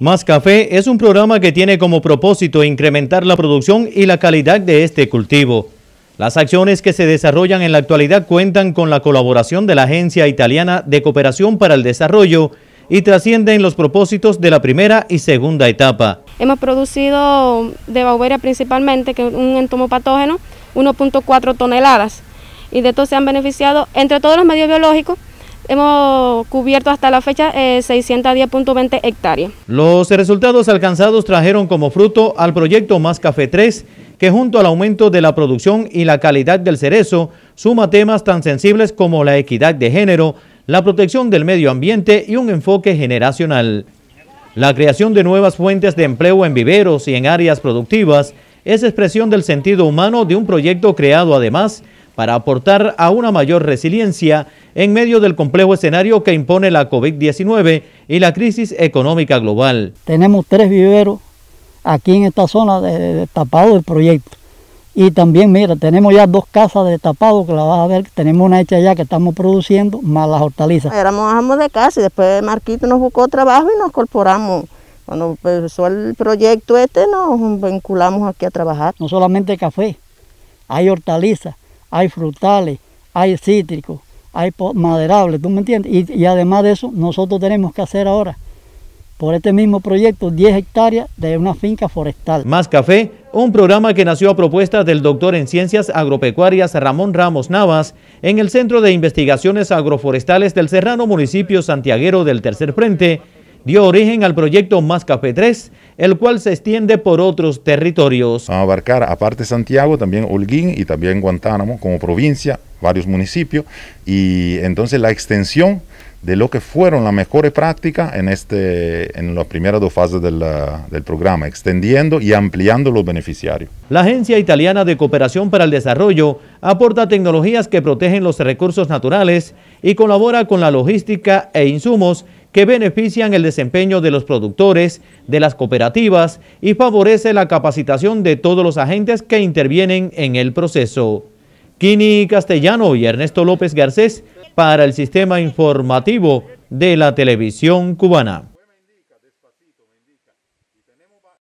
Más Café es un programa que tiene como propósito incrementar la producción y la calidad de este cultivo. Las acciones que se desarrollan en la actualidad cuentan con la colaboración de la Agencia Italiana de Cooperación para el Desarrollo y trascienden los propósitos de la primera y segunda etapa. Hemos producido de Bauberia principalmente, que es un entomo patógeno, 1.4 toneladas y de esto se han beneficiado entre todos los medios biológicos Hemos cubierto hasta la fecha 610.20 eh, hectáreas. Los resultados alcanzados trajeron como fruto al proyecto Más Café 3, que junto al aumento de la producción y la calidad del cerezo, suma temas tan sensibles como la equidad de género, la protección del medio ambiente y un enfoque generacional. La creación de nuevas fuentes de empleo en viveros y en áreas productivas es expresión del sentido humano de un proyecto creado además para aportar a una mayor resiliencia en medio del complejo escenario que impone la COVID-19 y la crisis económica global. Tenemos tres viveros aquí en esta zona de, tapado del proyecto. Y también, mira, tenemos ya dos casas de tapado que la vas a ver, tenemos una hecha ya que estamos produciendo, más las hortalizas. Éramos bajamos de casa y después Marquito nos buscó trabajo y nos incorporamos. Cuando empezó el proyecto este, nos vinculamos aquí a trabajar. No solamente café, hay hortalizas hay frutales, hay cítricos, hay maderables, ¿tú me entiendes? Y, además de eso, nosotros tenemos que hacer ahora, por este mismo proyecto, 10 hectáreas de una finca forestal. Más Café, un programa que nació a propuesta del doctor en ciencias agropecuarias Ramón Ramos Navas en el Centro de Investigaciones Agroforestales del Serrano Municipio Santiaguero del Tercer Frente, dio origen al proyecto Más Café 3, el cual se extiende por otros territorios. A abarcar, aparte Santiago, también Holguín y también Guantánamo como provincia, varios municipios, y entonces la extensión de lo que fueron las mejores prácticas en, este, en las primeras dos fases del programa, extendiendo y ampliando los beneficiarios. La Agencia Italiana de Cooperación para el Desarrollo aporta tecnologías que protegen los recursos naturales y colabora con la logística e insumos que benefician el desempeño de los productores, de las cooperativas y favorece la capacitación de todos los agentes que intervienen en el proceso. Kini Castellano y Ernesto López Garcés para el Sistema Informativo de la Televisión Cubana.